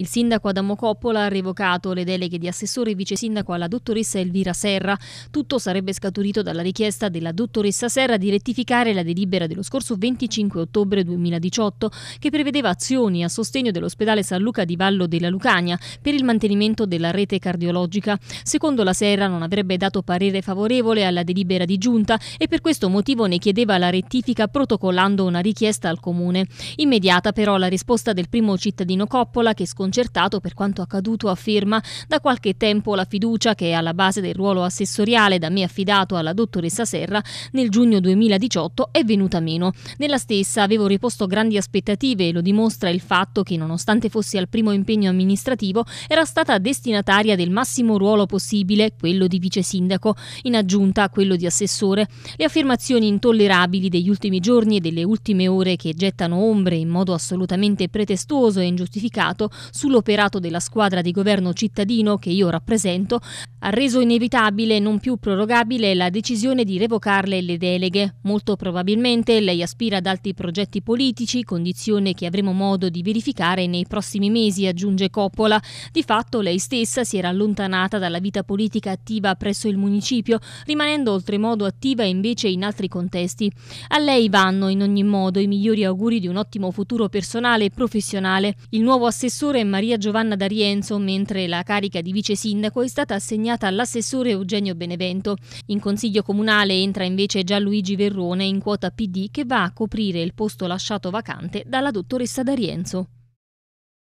Il sindaco Adamo Coppola ha revocato le deleghe di assessore e vice sindaco alla dottoressa Elvira Serra. Tutto sarebbe scaturito dalla richiesta della dottoressa Serra di rettificare la delibera dello scorso 25 ottobre 2018 che prevedeva azioni a sostegno dell'ospedale San Luca di Vallo della Lucania per il mantenimento della rete cardiologica. Secondo la Serra non avrebbe dato parere favorevole alla delibera di giunta e per questo motivo ne chiedeva la rettifica protocollando una richiesta al comune. Immediata però la risposta del primo cittadino Coppola che sconsigliava sconcertato per quanto accaduto afferma da qualche tempo la fiducia che è alla base del ruolo assessoriale da me affidato alla dottoressa Serra nel giugno 2018 è venuta meno. Nella stessa avevo riposto grandi aspettative e lo dimostra il fatto che nonostante fossi al primo impegno amministrativo era stata destinataria del massimo ruolo possibile, quello di vice sindaco, in aggiunta a quello di assessore. Le affermazioni intollerabili degli ultimi giorni e delle ultime ore che gettano ombre in modo assolutamente pretestuoso e ingiustificato sull'operato della squadra di governo cittadino che io rappresento, ha reso inevitabile e non più prorogabile la decisione di revocarle le deleghe. Molto probabilmente lei aspira ad altri progetti politici, condizione che avremo modo di verificare nei prossimi mesi, aggiunge Coppola. Di fatto lei stessa si era allontanata dalla vita politica attiva presso il municipio, rimanendo oltremodo attiva invece in altri contesti. A lei vanno in ogni modo i migliori auguri di un ottimo futuro personale e professionale. Il nuovo assessore Maria Giovanna D'Arienzo, mentre la carica di vice sindaco è stata assegnata all'assessore Eugenio Benevento. In consiglio comunale entra invece Gianluigi Verrone in quota PD che va a coprire il posto lasciato vacante dalla dottoressa D'Arienzo.